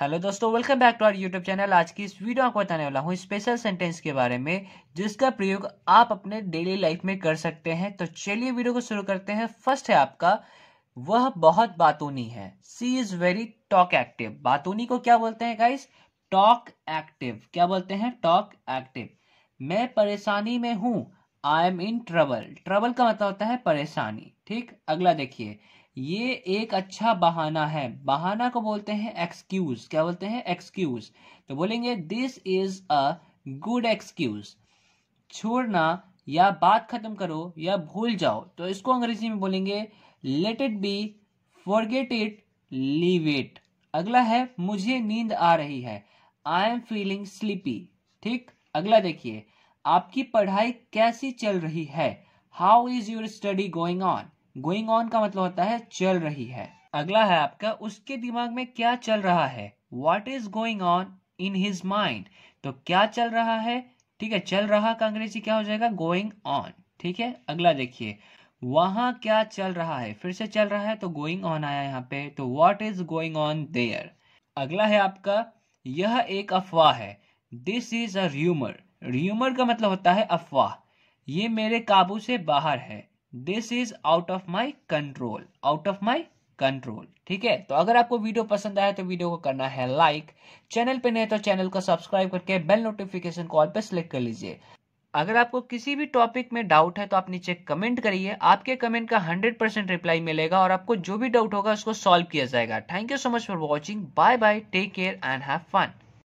hello दोस्तों welcome back to our YouTube channel आज की इस वीडियो आपको बताने वाला हूँ स्पेशल सेंटेंस के बारे में जिसका प्रयोग आप अपने डेली लाइफ में कर सकते हैं तो चलिए वीडियो को शुरू करते हैं फर्स्ट है आपका वह बहुत बातूनी है she is very talk active बातूनी को क्या बोलते हैं गाइस टॉक एक्टिव क्या बोलते हैं टॉक एक्टिव मैं परेशानी में हूं I am in trouble trouble का मतलब होता है परेशानी ठीक अगला देखिए ये एक अच्छा बहाना है बहाना को बोलते हैं एक्सक्यूज क्या बोलते हैं एक्सक्यूज तो बोलेंगे this is a good excuse छोड़ना या बात खत्म करो या भूल जाओ तो इसको अंग्रेजी में बोलेंगे let it be forget it leave it अगला है मुझे नींद आ रही है आई एम फीलिंग स्लीपी ठीक अगला देखिए आपकी पढ़ाई कैसी चल रही है how is your study going on going on का मतलब होता है चल रही है अगला है आपका उसके दिमाग में क्या चल रहा है what is going on in his mind तो क्या चल रहा है ठीक है चल रहा का अंग्रेजी क्या हो जाएगा गोइंग ऑन ठीक है अगला देखिए वहां क्या चल रहा है फिर से चल रहा है तो गोइंग ऑन आया यहाँ पे तो what is going on there अगला है आपका यह एक अफवाह है this is a rumour rumour का मतलब होता है अफवाह ये मेरे काबू से बाहर है this is out of my control out of my control ठीक है तो अगर आपको वीडियो पसंद आया तो वीडियो को करना है लाइक चैनल पे नहीं तो चैनल को सब्सक्राइब करके बेल नोटिफिकेशन कॉल पे सिलेक्ट कर लीजिए अगर आपको किसी भी टॉपिक में डाउट है तो आप नीचे कमेंट करिए आपके कमेंट का 100 परसेंट रिप्लाई मिलेगा और आपको जो भी डाउट होगा उसको सॉल्व किया जाएगा thank you so much for watching bye bye take care and have fun